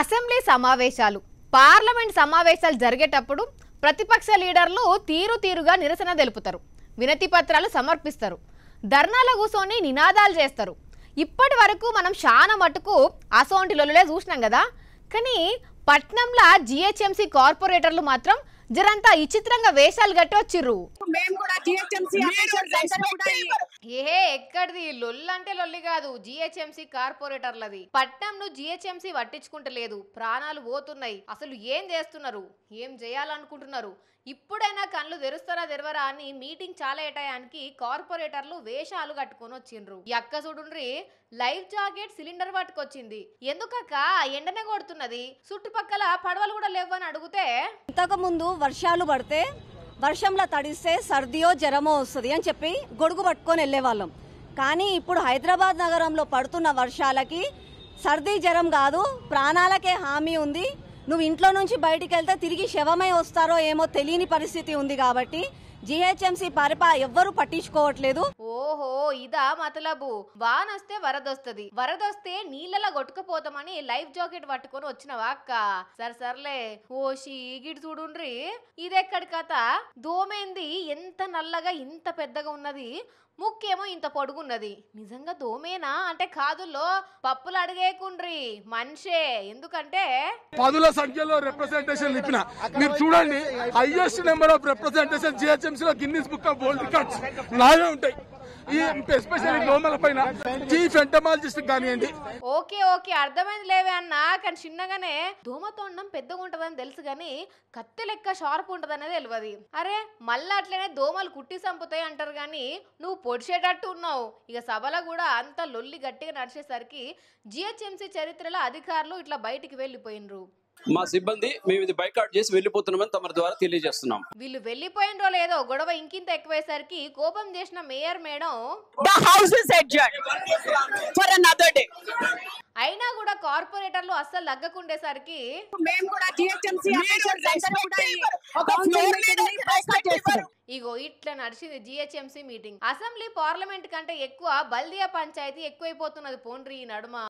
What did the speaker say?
assembly సమావేశాలు parliament సమావేశాలు జరిగేటప్పుడు ప్రతిపక్ష లీడర్లు తీరు తీరుగా నిరసన తెలుపుతారు వినతి పత్రాలు సమర్పిస్తారు ధర్నాల కూర్చొని నినాదాలు చేస్తారు ఇప్పటి వరకు మనం చాలా మటుకు అసోంటి లొలులే చూసినాం కదా కానీ పట్నంలో జిహెచ్ఎంసీ కార్పొరేటర్లు మాత్రం జరంతా విచిత్రంగా వేషాలు కట్టి వచ్చిర్రు మేము కూడా జిహెచ్ఎంసీ ఏహే ఎక్కడిది లొల్లు అంటే లొల్లి కాదు జిహెచ్ఎంసీ కార్పొరేటర్లది ను జిహెచ్ఎంసీ పట్టించుకుంటలేదు ప్రాణాలు పోతున్నాయి అసలు ఏం చేస్తున్నారు ఏం చేయాలనుకుంటున్నారు ఇప్పుడైనా కళ్ళు తెరుస్తారా తెరవరా అని మీటింగ్ చాలా ఏటాయానికి కార్పొరేటర్లు వేషాలు కట్టుకొని వచ్చిండ్రు అక్క చూడుండ్రి లైఫ్ జాకెట్ సిలిండర్ పట్టుకొచ్చింది ఎందుకక్క ఎండనే కొడుతున్నది చుట్టుపక్కల పడవలు కూడా లేవని అడిగితే ఇంతకు ముందు వర్షాలు పడితే వర్షంలో తడిస్తే సర్దియో జ్వరమో వస్తుంది అని చెప్పి గొడుగు పట్టుకొని వెళ్ళేవాళ్ళం కానీ ఇప్పుడు హైదరాబాద్ నగరంలో పడుతున్న వర్షాలకి సర్ది జ్వరం కాదు ప్రాణాలకే హామీ ఉంది నువ్వు ఇంట్లో నుంచి బయటికి వెళ్తే తిరిగి శవమై వస్తారో ఏమో తెలియని పరిస్థితి ఉంది కాబట్టి జిహెచ్ఎంసీ పరిపా ఎవ్వరు పట్టించుకోవట్లేదు ఓహో ఇదా మతలబు వానొస్తే వరదొస్తది వరదొస్తే నీళ్ళలా కొట్టుకుపోతామని లైఫ్ జాకెట్ పట్టుకొని వచ్చినవా అక్క సరే సర్లే ఓషి ఈగిడి చూడుండ్రి ఇదెక్కడి కథ దోమేంది ఎంత నల్లగా ఇంత పెద్దగా ఉన్నది ముక్కేమో ఇంత పొడుగున్నది నిజంగా దోమేనా అంటే కాదుల్లో పప్పులు అడిగేకుండ్రి మనిషే ఎందుకంటే పదుల సంఖ్యలో రిప్రజెంటేషన్ చూడండి highest number of representation GHM times లో Guinness book of world records లాగే ఉంటాయి ఓకే ఓకే అర్థమైంది లేవే అన్న కానీ చిన్నగానే దోమతోండం పెద్దగా ఉంటదని తెలుసు కానీ కత్తి లెక్క షార్ప్ అనేది తెలియదు అరే మళ్ళీ అట్లనే దోమలు కుట్టి చంపుతాయి అంటారు కానీ నువ్వు పొడిచేటట్టు ఉన్నావు ఇక సభలో కూడా అంత లొల్లి గట్టిగా నడిచేసరికి జిహెచ్ఎంసీ చరిత్రలో అధికారులు ఇట్లా బయటికి వెళ్ళిపోయినరు మా సిబ్బంది మేము ఇది బైకాట్ చేసి వెళ్ళిపోతున్నామని తమ ద్వారా తెలియజేస్తున్నాం వీళ్ళు వెళ్ళిపోయినరో లేదో గొడవ ఇంకింత ఎక్కువేసరికి కోపం చేసిన మేయర్ మేడం అయినా కూడా కార్పొరేటర్లు అస్సలు తగ్గకుండేసరికి మేము ఇగో ఇట్లా నడిచింది జిహెచ్ఎంసీ మీటింగ్ అసెంబ్లీ పార్లమెంట్ కంటే ఎక్కువ బల్దియా పంచాయతీ ఎక్కువైపోతున్నది పోండ్రి ఈ నడుమ